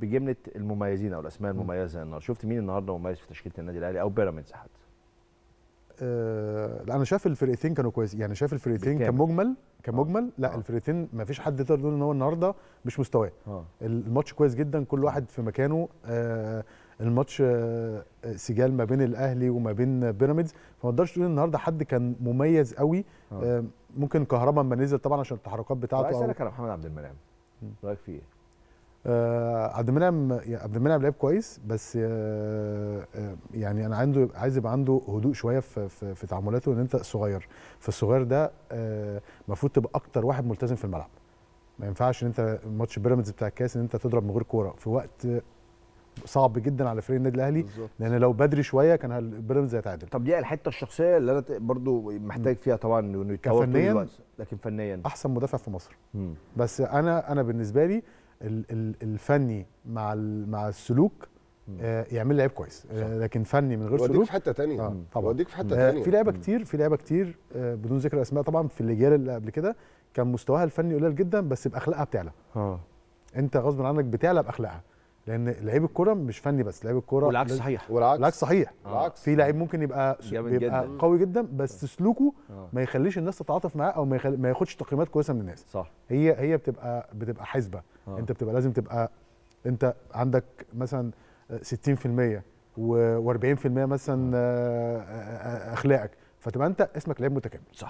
بجمله المميزين او الاسماء المميزه النهارده شفت مين النهارده مميز في تشكيله النادي الاهلي او بيراميدز حتى آه انا شايف الفرقتين كانوا كويسين يعني شايف الفرقتين كمجمل كمجمل مجمل آه. لا أوه. الفرقتين ما فيش حد يقدر يقول ان هو النهارده مش مستواه آه. الماتش كويس جدا كل واحد في مكانه آه الماتش آه سجال ما بين الاهلي وما بين بيراميدز فما تقدرش تقول النهارده حد كان مميز قوي آه. آه، ممكن كهربا ما نزل طبعا عشان التحركات بتاعته عايز اسالك على محمد عبد المنعم رايك فيه ايه آه، عبد المنعم يعني عبد المنعم لعيب كويس بس آه، آه، يعني انا عنده عايز يبقى عنده هدوء شويه في في, في تعاملاته ان انت صغير فالصغير ده المفروض تبقى اكتر واحد ملتزم في الملعب ما ينفعش ان انت ماتش بيراميدز بتاع الكاس ان انت تضرب من غير كوره في وقت صعب جدا على فريق النادي الاهلي لان لو بدري شويه كان بيراميدز هيتعادل طب دي الحته الشخصيه اللي انا برضو محتاج فيها طبعا انه يتطور لكن فنيا احسن مدافع في مصر مم. بس انا انا بالنسبه لي الفني مع مع السلوك آه، يعمل لعيب كويس آه، صح. لكن فني من غير سلوك آه، وديك في حته ثانيه آه طبعا وديك في حته ثانيه في لعيبه كتير في لعيبه كتير بدون ذكر اسماء طبعا في الاجيال اللي قبل كده كان مستواها الفني قليل جدا بس باخلاقها بتعلى اه انت غصب عنك بتعلى باخلاقها لان لعيب الكوره مش فني بس لعيب الكوره والعكس صحيح والعكس, صحيح آه. في لعيب ممكن يبقى بيبقى جداً. قوي جدا بس آه. سلوكه آه. ما يخليش الناس تتعاطف معاه او ما, يخل... ما ياخدش تقييمات كويسه من الناس صح هي هي بتبقى بتبقى حسبه آه. انت بتبقى لازم تبقى انت عندك مثلا 60% و40% مثلا آه، آه، اخلاقك فتبقى انت اسمك لعيب متكامل صح